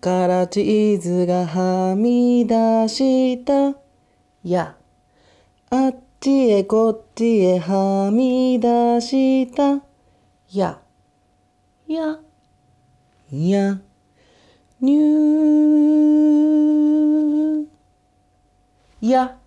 からチーズがはみ出したやあっちへこっちへはみ出したやややにゅーや